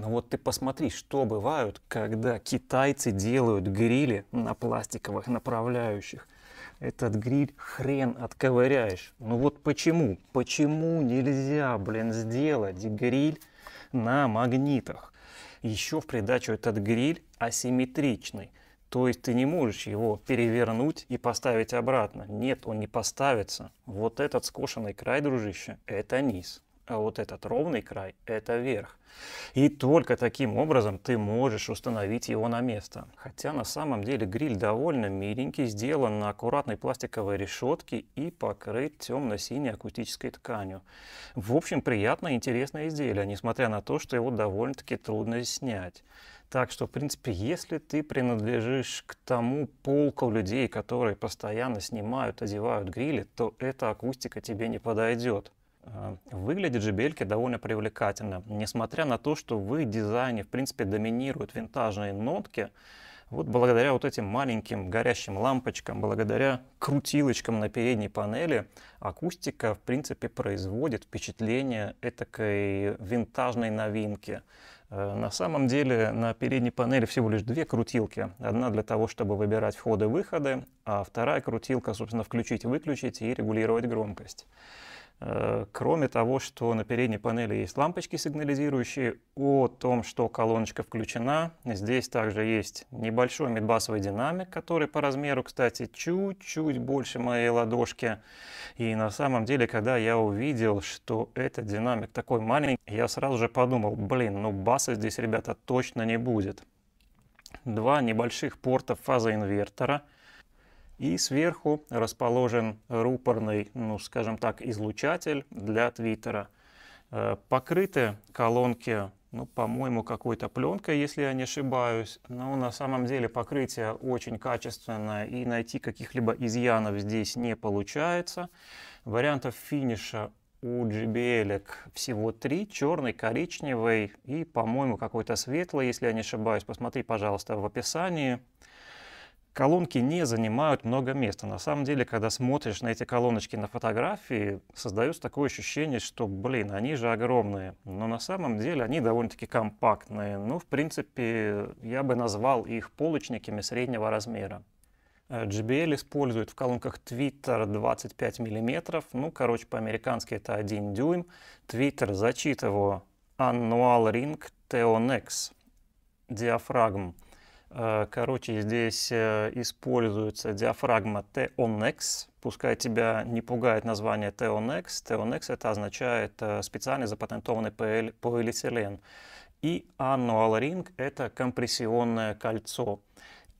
Но ну вот ты посмотри, что бывают, когда китайцы делают грили на пластиковых направляющих. Этот гриль хрен отковыряешь. Ну вот почему? Почему нельзя, блин, сделать гриль на магнитах? Еще в придачу этот гриль асимметричный. То есть ты не можешь его перевернуть и поставить обратно. Нет, он не поставится. Вот этот скошенный край, дружище, это низ а вот этот ровный край – это верх. И только таким образом ты можешь установить его на место. Хотя на самом деле гриль довольно миленький, сделан на аккуратной пластиковой решетке и покрыт темно-синей акустической тканью. В общем, приятное и интересное изделие, несмотря на то, что его довольно-таки трудно снять. Так что, в принципе, если ты принадлежишь к тому полку людей, которые постоянно снимают, одевают грили, то эта акустика тебе не подойдет. Э, выглядит же бельки довольно привлекательно, несмотря на то, что в их дизайне, в принципе, доминируют винтажные нотки. Вот благодаря вот этим маленьким горящим лампочкам, благодаря крутилочкам на передней панели, акустика, в принципе, производит впечатление этакой винтажной новинки. Э, на самом деле на передней панели всего лишь две крутилки. Одна для того, чтобы выбирать входы-выходы, а вторая крутилка, собственно, включить-выключить и регулировать громкость. Э, кроме того, что на передней панели есть лампочки, сигнализирующие о том, что колоночка включена. Здесь также есть небольшой медбасовый динамик, который по размеру, кстати, чуть-чуть больше моей ладошки. И на самом деле, когда я увидел, что этот динамик такой маленький, я сразу же подумал, блин, ну баса здесь, ребята, точно не будет. Два небольших порта фазоинвертора – и сверху расположен рупорный, ну скажем так, излучатель для твиттера. Э, покрыты колонки, ну, по-моему, какой-то пленкой, если я не ошибаюсь. Но на самом деле покрытие очень качественное, и найти каких-либо изъянов здесь не получается. Вариантов финиша у JBL всего три, черный, коричневый и, по-моему, какой-то светлый, если я не ошибаюсь. Посмотри, пожалуйста, в описании колонки не занимают много места. На самом деле, когда смотришь на эти колоночки на фотографии, создается такое ощущение, что, блин, они же огромные. Но на самом деле они довольно-таки компактные. Ну, в принципе, я бы назвал их полочниками среднего размера. JBL э, использует в колонках Twitter 25 мм, ну, короче, по-американски это 1 дюйм. Twitter зачитываю Annual Ring Teonex диафрагм Э, короче, здесь э, используется диафрагма TONX. Пускай тебя не пугает название TONX. TONX это означает э, специальный запатентованный полиэтилен. И аннуал ring это компрессионное кольцо.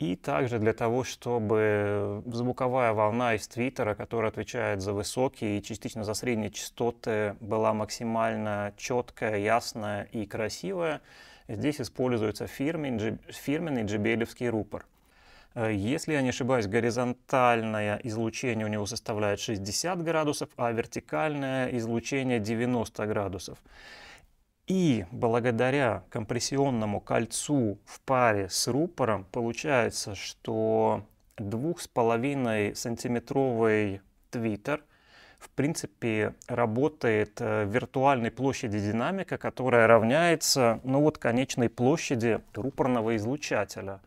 И также для того, чтобы звуковая волна из твиттера, которая отвечает за высокие и частично за средние частоты, была максимально четкая, ясная и красивая – Здесь используется фирменный, джебелевский рупор. Э, если я не ошибаюсь, горизонтальное излучение у него составляет 60 градусов, а вертикальное излучение 90 градусов. И благодаря компрессионному кольцу в паре с рупором получается, что 2,5 сантиметровый твиттер в принципе, работает э, виртуальной площади динамика, которая равняется, ну вот, конечной площади рупорного излучателя.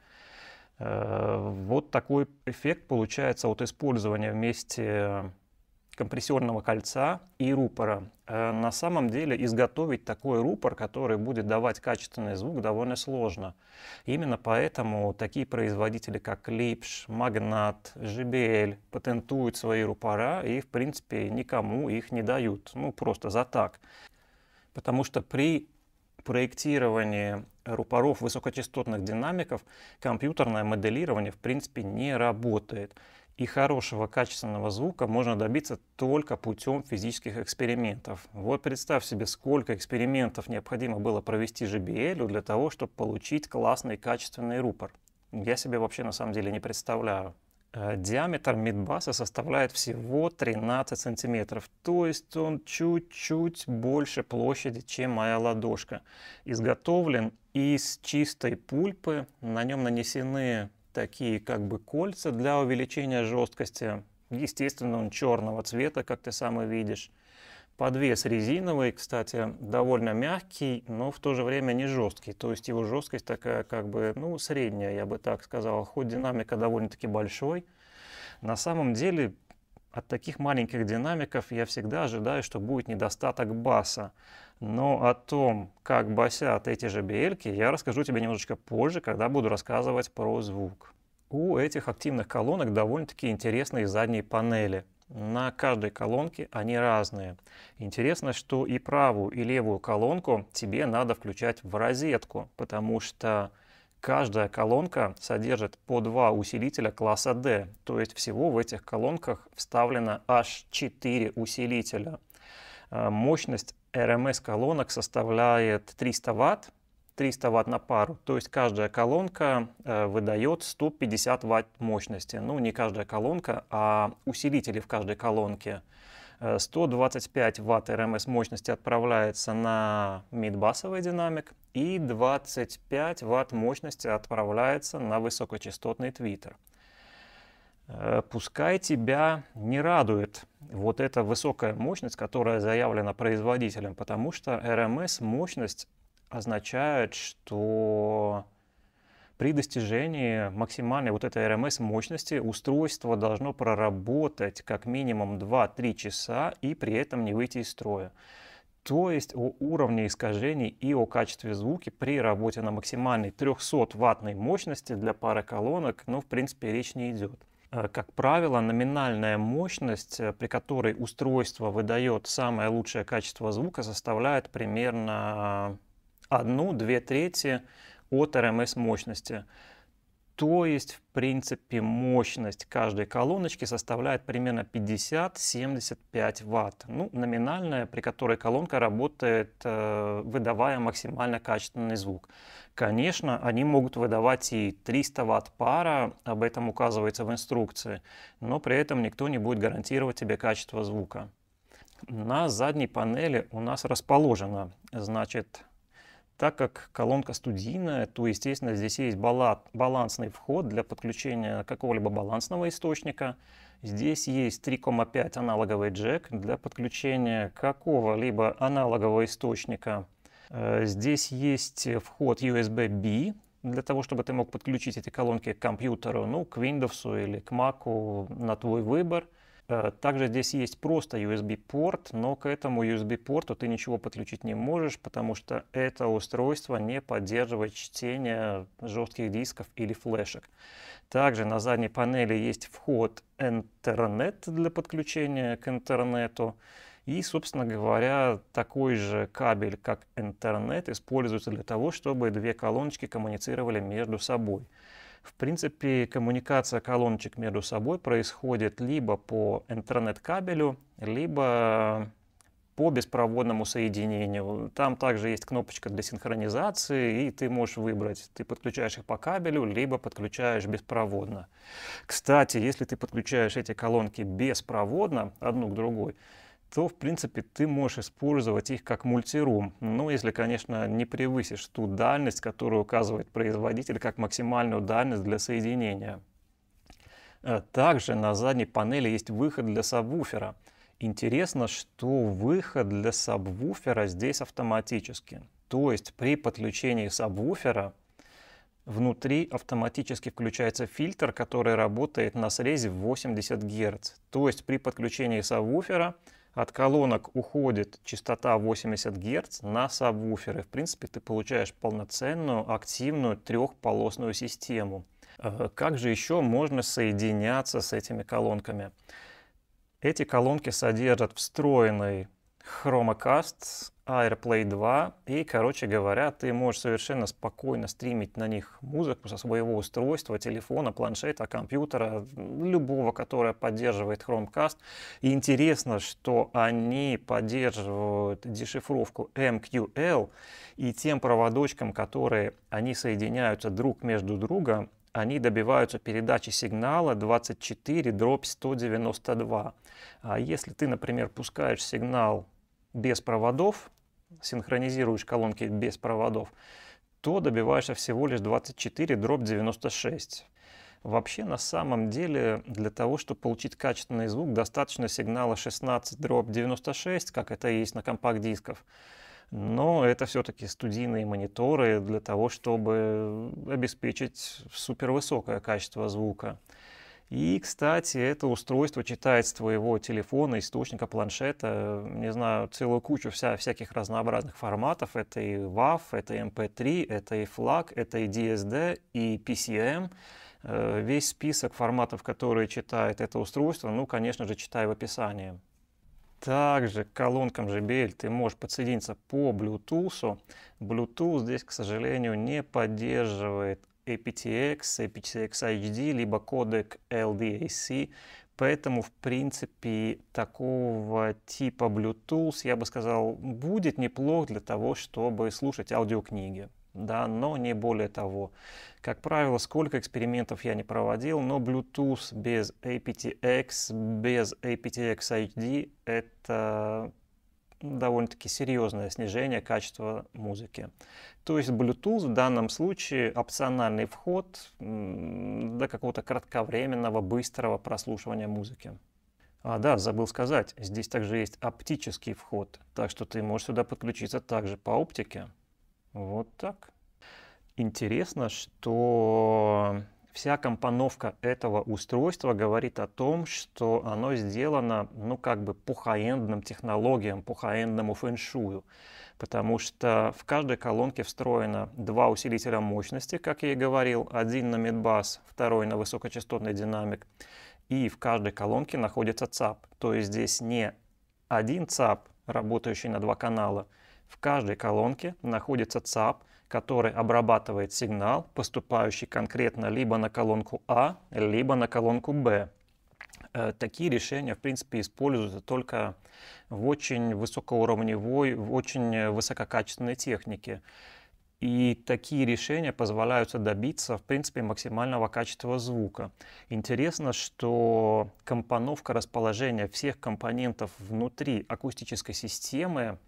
Э, вот такой эффект получается от использования вместе компрессионного кольца и рупора. Э, на самом деле изготовить такой рупор, который будет давать качественный звук, довольно сложно. Именно поэтому такие производители, как Lipsch, Magnat, JBL патентуют свои рупора и, в принципе, никому их не дают. Ну, просто за так. Потому что при проектировании рупоров высокочастотных динамиков компьютерное моделирование, в принципе, не работает. И хорошего качественного звука можно добиться только путем физических экспериментов. Вот представь себе, сколько экспериментов необходимо было провести JBL для того, чтобы получить классный качественный рупор. Я себе вообще на самом деле не представляю. Э, диаметр мидбаса составляет всего 13 сантиметров, то есть он чуть-чуть больше площади, чем моя ладошка. Изготовлен из чистой пульпы, на нем нанесены такие как бы кольца для увеличения жесткости, естественно, он черного цвета, как ты сам и видишь. Подвес резиновый, кстати, довольно мягкий, но в то же время не жесткий. То есть его жесткость такая как бы, ну, средняя, я бы так сказал. Ход динамика довольно-таки большой. На самом деле от таких маленьких динамиков я всегда ожидаю, что будет недостаток баса. Но о том, как басят эти же бельки, я расскажу тебе немножечко позже, когда буду рассказывать про звук. У этих активных колонок довольно-таки интересные задние панели. На каждой колонке они разные. Интересно, что и правую, и левую колонку тебе надо включать в розетку, потому что Каждая колонка содержит по два усилителя класса D, то есть всего в этих колонках вставлено аж 4 усилителя. Э, мощность RMS колонок составляет 300 Вт, 300 Вт на пару, то есть каждая колонка э, выдает 150 Вт мощности. Ну, не каждая колонка, а усилители в каждой колонке – 125 э, ватт РМС эм мощности отправляется на мидбасовый динамик и 25 ватт мощности отправляется на высокочастотный твиттер. Э, пускай тебя не радует вот эта высокая мощность, которая заявлена производителем, потому что РМС эм мощность означает, что при достижении максимальной вот этой RMS эм мощности устройство должно проработать как минимум 2-3 часа и при этом не выйти из строя. То есть о уровне искажений и о качестве звука при работе на максимальной 300-ваттной мощности для пары колонок, ну, в принципе, речь не идет. Э, как правило, номинальная мощность, э, при которой устройство выдает самое лучшее качество звука, составляет примерно 1-2 трети от RMS эм мощности. То есть, в принципе, мощность каждой колоночки составляет примерно 50-75 ватт. Ну, номинальная, при которой колонка работает, э, выдавая максимально качественный звук. Конечно, они могут выдавать и 300 ватт пара, об этом указывается в инструкции, но при этом никто не будет гарантировать тебе качество звука. На задней панели у нас расположено, значит, так как колонка студийная, то, естественно, здесь есть балансный вход для подключения какого-либо балансного источника. Здесь есть 3,5 аналоговый джек для подключения какого-либо аналогового источника. Э, здесь есть вход USB-B для того, чтобы ты мог подключить эти колонки к компьютеру, ну, к Windows или к Mac на твой выбор – Э, также здесь есть просто USB-порт, но к этому USB-порту ты ничего подключить не можешь, потому что это устройство не поддерживает чтение жестких дисков или флешек. Также на задней панели есть вход интернет для подключения к интернету. И, собственно говоря, такой же кабель, как интернет, используется для того, чтобы две колоночки коммуницировали между собой. В принципе, коммуникация колоночек между собой происходит либо по интернет-кабелю, либо по беспроводному соединению. Там также есть кнопочка для синхронизации, и ты можешь выбрать, ты подключаешь их по кабелю, либо подключаешь беспроводно. Кстати, если ты подключаешь эти колонки беспроводно, одну к другой, то, в принципе, ты можешь использовать их как мультирум. Ну, если, конечно, не превысишь ту дальность, которую указывает производитель как максимальную дальность для соединения. Э, также на задней панели есть выход для сабвуфера. Интересно, что выход для сабвуфера здесь автоматически. То есть при подключении сабвуфера Внутри автоматически включается фильтр, который работает на срезе 80 Гц. То есть при подключении сабвуфера от колонок уходит частота 80 Гц на сабвуферы. В принципе, ты получаешь полноценную активную трехполосную систему. Э, как же еще можно соединяться с этими колонками? Эти колонки содержат встроенный хромокаст AirPlay 2. И, короче говоря, ты можешь совершенно спокойно стримить на них музыку со своего устройства, телефона, планшета, компьютера, любого, которое поддерживает Chromecast. И интересно, что они поддерживают дешифровку MQL, и тем проводочкам, которые они соединяются друг между другом, они добиваются передачи сигнала 24 дробь 192. А если ты, например, пускаешь сигнал без проводов, синхронизируешь колонки без проводов, то добиваешься всего лишь 24 дробь 96. Вообще, на самом деле, для того, чтобы получить качественный звук, достаточно сигнала 16 дробь 96, как это есть на компакт-дисках. Но это все-таки студийные мониторы для того, чтобы обеспечить супервысокое качество звука. И, кстати, это устройство читает с твоего телефона, источника, планшета, э, не знаю, целую кучу вся, всяких разнообразных форматов. Это и WAV, это MP3, это и FLAC, это и DSD, и PCM. Э, весь список форматов, которые читает это устройство, ну, конечно же, читай в описании. Также к колонкам JBL ты можешь подсоединиться по Bluetooth. Bluetooth здесь, к сожалению, не поддерживает aptX, aptX HD, либо кодек LDAC. Поэтому, в принципе, такого типа Bluetooth, я бы сказал, будет неплох для того, чтобы слушать аудиокниги. Да, но не более того. Как правило, сколько экспериментов я не проводил, но Bluetooth без aptX, без aptX HD — это довольно-таки серьезное снижение качества музыки. То есть Bluetooth в данном случае опциональный вход для какого-то кратковременного, быстрого прослушивания музыки. А, да, забыл сказать, здесь также есть оптический вход, так что ты можешь сюда подключиться также по оптике. Вот так. Интересно, что Вся компоновка этого устройства говорит о том, что оно сделано, ну, как бы по хай-эндным технологиям, по хай-эндному фэншую, потому что в каждой колонке встроено два усилителя мощности, как я и говорил, один на медбас, второй на высокочастотный динамик, и в каждой колонке находится ЦАП, то есть здесь не один ЦАП, работающий на два канала, в каждой колонке находится ЦАП, который обрабатывает сигнал, поступающий конкретно либо на колонку А, либо на колонку Б. Э, такие решения, в принципе, используются только в очень высокоуровневой, в очень высококачественной технике. И такие решения позволяют добиться, в принципе, максимального качества звука. Интересно, что компоновка расположения всех компонентов внутри акустической системы –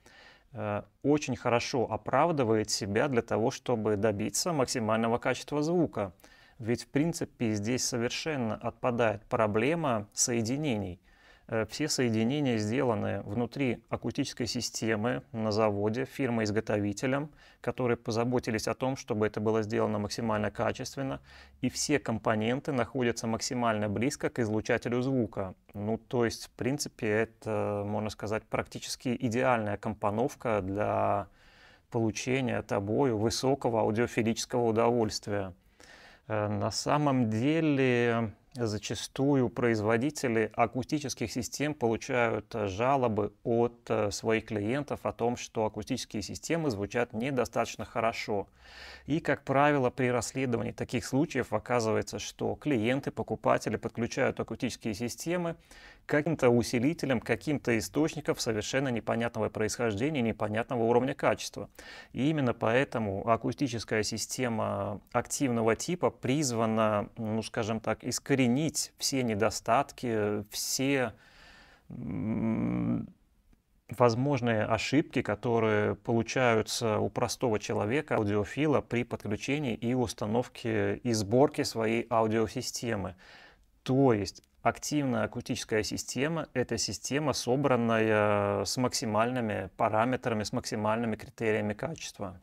Э, очень хорошо оправдывает себя для того, чтобы добиться максимального качества звука. Ведь, в принципе, здесь совершенно отпадает проблема соединений – Э, все соединения сделаны внутри акустической системы на заводе фирмой-изготовителем, которые позаботились о том, чтобы это было сделано максимально качественно, и все компоненты находятся максимально близко к излучателю звука. Ну, то есть, в принципе, это, можно сказать, практически идеальная компоновка для получения тобою высокого аудиофилического удовольствия. Э, на самом деле, зачастую производители акустических систем получают э, жалобы от э, своих клиентов о том, что акустические системы звучат недостаточно хорошо. И, как правило, при расследовании таких случаев оказывается, что клиенты, покупатели подключают акустические системы каким-то усилителем, каким-то источником совершенно непонятного происхождения, непонятного уровня качества. И именно поэтому акустическая система активного типа призвана, ну скажем так, искоренить искоренить все недостатки, все возможные ошибки, которые получаются у простого человека, аудиофила, при подключении и установке и сборке своей аудиосистемы. То есть активная акустическая система — это система, собранная с максимальными параметрами, с максимальными критериями качества.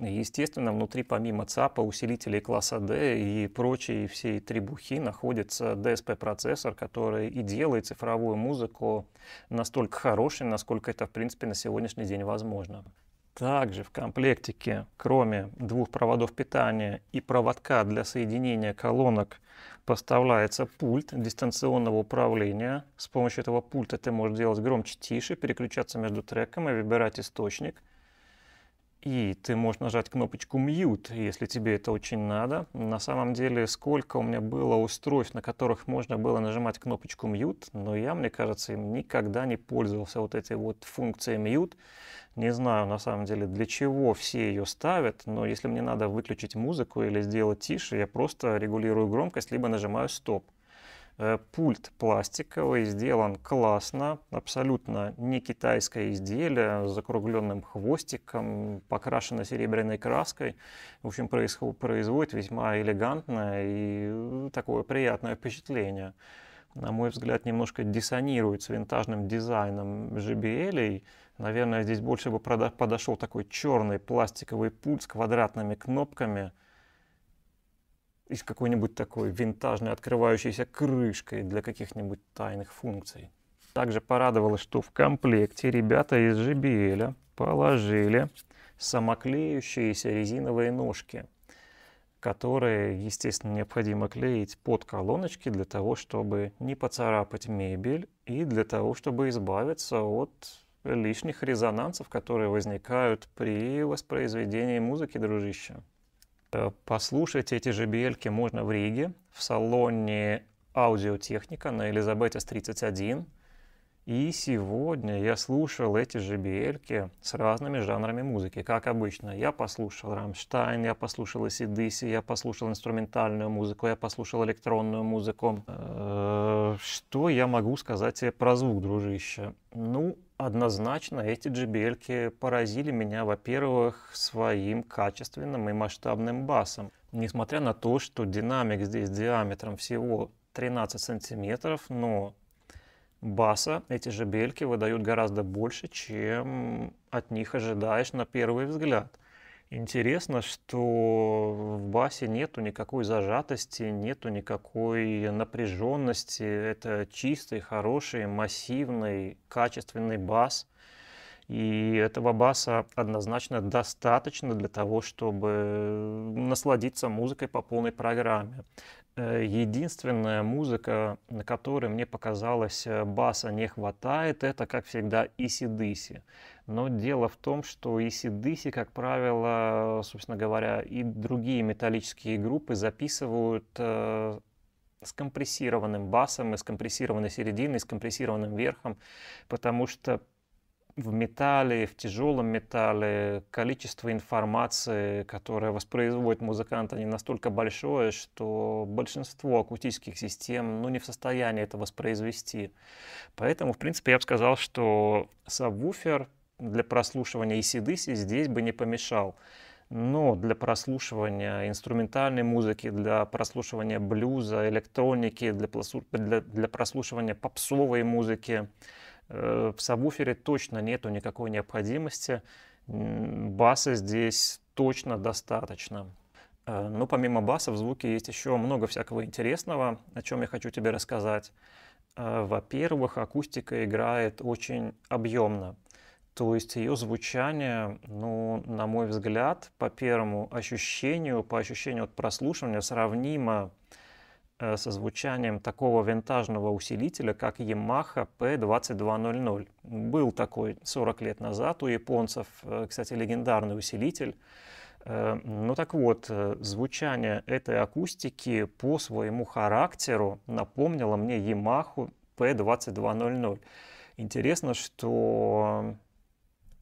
Естественно, внутри помимо ЦАПа, усилителей класса D и прочей всей требухи находится DSP-процессор, который и делает цифровую музыку настолько хорошей, насколько это, в принципе, на сегодняшний день возможно. Также в комплектике, кроме двух проводов питания и проводка для соединения колонок, поставляется пульт дистанционного управления. С помощью этого пульта ты можешь делать громче, тише, переключаться между треком и выбирать источник – и ты можешь нажать кнопочку «Mute», если тебе это очень надо. На самом деле, сколько у меня было устройств, на которых можно было нажимать кнопочку «Mute», но я, мне кажется, им никогда не пользовался вот этой вот функцией «Mute». Не знаю, на самом деле, для чего все ее ставят, но если мне надо выключить музыку или сделать тише, я просто регулирую громкость, либо нажимаю «Стоп». Э, пульт пластиковый, сделан классно, абсолютно не китайское изделие, с закругленным хвостиком, покрашено серебряной краской. В общем, производит весьма элегантное и э, такое приятное впечатление. На мой взгляд, немножко диссонирует с винтажным дизайном JBL. Наверное, здесь больше бы подошел такой черный пластиковый пульт с квадратными кнопками – из какой-нибудь такой винтажной открывающейся крышкой для каких-нибудь тайных функций. Также порадовало, что в комплекте ребята из JBL положили самоклеющиеся резиновые ножки, которые, естественно, необходимо клеить под колоночки для того, чтобы не поцарапать мебель и для того, чтобы избавиться от лишних резонансов, которые возникают при воспроизведении музыки, дружище. Э, послушать эти же JBL можно в Риге, в салоне «Аудиотехника» на Елизабетес 31. И сегодня я слушал эти же JBL с разными жанрами музыки, как обычно. Я послушал «Рамштайн», я послушал «Сидиси», я послушал инструментальную музыку, я послушал электронную музыку. Э, что я могу сказать тебе про звук, дружище? Ну, Однозначно эти JBL поразили меня, во-первых, своим качественным и масштабным басом. Несмотря на то, что динамик здесь диаметром всего 13 сантиметров, но баса эти JBL выдают гораздо больше, чем от них ожидаешь на первый взгляд – Интересно, что в басе нету никакой зажатости, нету никакой напряженности. Это чистый, хороший, массивный, качественный бас. И этого баса однозначно достаточно для того, чтобы насладиться музыкой по полной программе. Э, единственная музыка, на которой мне показалось э, баса не хватает, это, как всегда, Иси Диси. Но дело в том, что и ACDC, как правило, собственно говоря, и другие металлические группы записывают э, с компрессированным басом, и с компрессированной серединой, и с компрессированным верхом, потому что в металле, в тяжелом металле количество информации, которое воспроизводит музыкант, не настолько большое, что большинство акустических систем ну, не в состоянии это воспроизвести. Поэтому, в принципе, я бы сказал, что сабвуфер для прослушивания ACDC здесь бы не помешал. Но для прослушивания инструментальной музыки, для прослушивания блюза, электроники, для, для, для прослушивания попсовой музыки э, в сабвуфере точно нету никакой необходимости. Баса здесь точно достаточно. Э, но помимо баса в звуке есть еще много всякого интересного, о чем я хочу тебе рассказать. Э, во-первых, акустика играет очень объемно. То есть ее звучание, ну, на мой взгляд, по первому ощущению, по ощущению от прослушивания, сравнимо э, со звучанием такого винтажного усилителя, как Yamaha P2200. Был такой 40 лет назад у японцев, э, кстати, легендарный усилитель. Э, ну так вот, звучание этой акустики по своему характеру напомнило мне Yamaha P2200. Интересно, что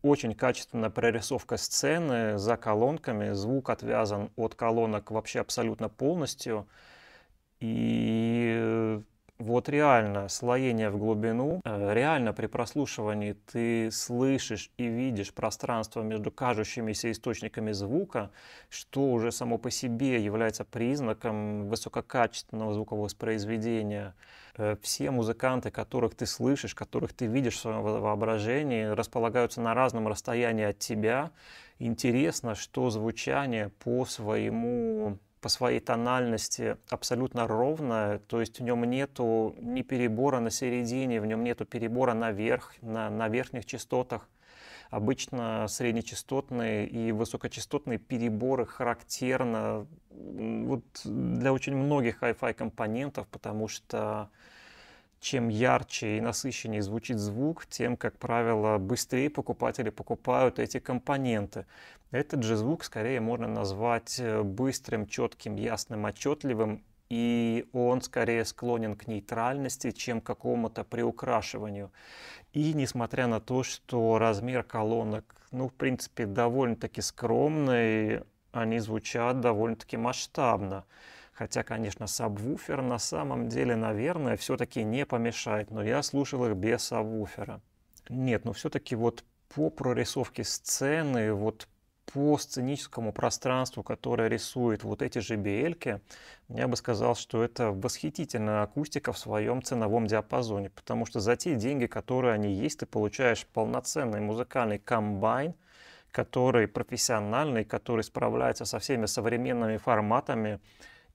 очень качественная прорисовка сцены за колонками. Звук отвязан от колонок вообще абсолютно полностью. И э, вот реально слоение в глубину, э, реально при прослушивании ты слышишь и видишь пространство между кажущимися источниками звука, что уже само по себе является признаком высококачественного звуковоспроизведения. Э, все музыканты, которых ты слышишь, которых ты видишь в своем воображении, располагаются на разном расстоянии от тебя. Интересно, что звучание по своему по своей тональности абсолютно ровная, то есть в нем нету ни перебора на середине, в нем нету перебора наверх, на, на верхних частотах. Обычно среднечастотные и высокочастотные переборы характерны вот, для очень многих Hi-Fi компонентов, потому что чем ярче и насыщеннее звучит звук, тем, как правило, быстрее покупатели покупают эти компоненты. Этот же звук скорее можно назвать э, быстрым, четким, ясным, отчетливым, и он скорее склонен к нейтральности, чем к какому-то приукрашиванию. И несмотря на то, что размер колонок, ну, в принципе, довольно-таки скромный, они звучат довольно-таки масштабно. Хотя, конечно, сабвуфер на самом деле, наверное, все-таки не помешает, но я слушал их без сабвуфера. Нет, но ну, все-таки вот по прорисовке сцены, вот по сценическому пространству, которое рисует вот эти же биельки, я бы сказал, что это восхитительная акустика в своем ценовом диапазоне, потому что за те деньги, которые они есть, ты получаешь полноценный музыкальный комбайн, который профессиональный, который справляется со всеми современными форматами,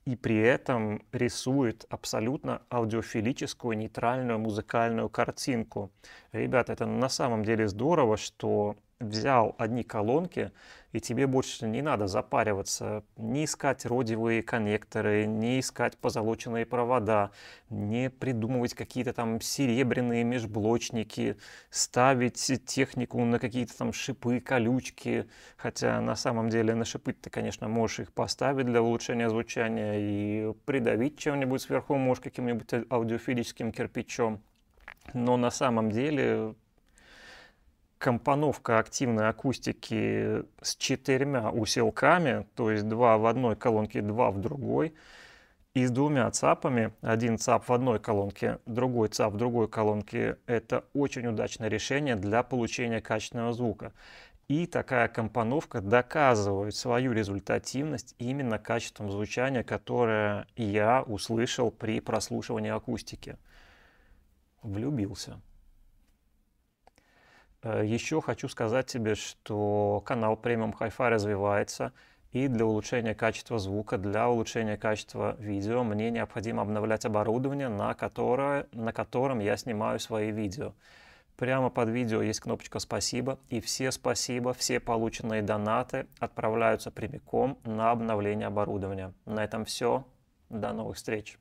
и при этом рисует абсолютно аудиофилическую, нейтральную музыкальную картинку. Ребята, это на самом деле здорово, что взял одни колонки, и тебе больше не надо запариваться, не искать родевые коннекторы, не искать позолоченные провода, не придумывать какие-то там серебряные межблочники, ставить технику на какие-то там шипы, колючки, хотя на самом деле на шипы ты, конечно, можешь их поставить для улучшения звучания и придавить чем-нибудь сверху, можешь каким-нибудь аудиофилическим кирпичом, но на самом деле компоновка активной акустики с четырьмя усилками, то есть два в одной колонке, два в другой, и с двумя ЦАПами, один ЦАП в одной колонке, другой ЦАП в другой колонке, это очень удачное решение для получения качественного звука. И такая компоновка доказывает свою результативность именно качеством звучания, которое я услышал при прослушивании акустики. Влюбился. Э, Еще хочу сказать тебе, что канал Premium Hi-Fi развивается, и для улучшения качества звука, для улучшения качества видео мне необходимо обновлять оборудование, на, которое, на котором я снимаю свои видео. Прямо под видео есть кнопочка «Спасибо», и все спасибо, все полученные донаты отправляются прямиком на обновление оборудования. На этом все. До новых встреч!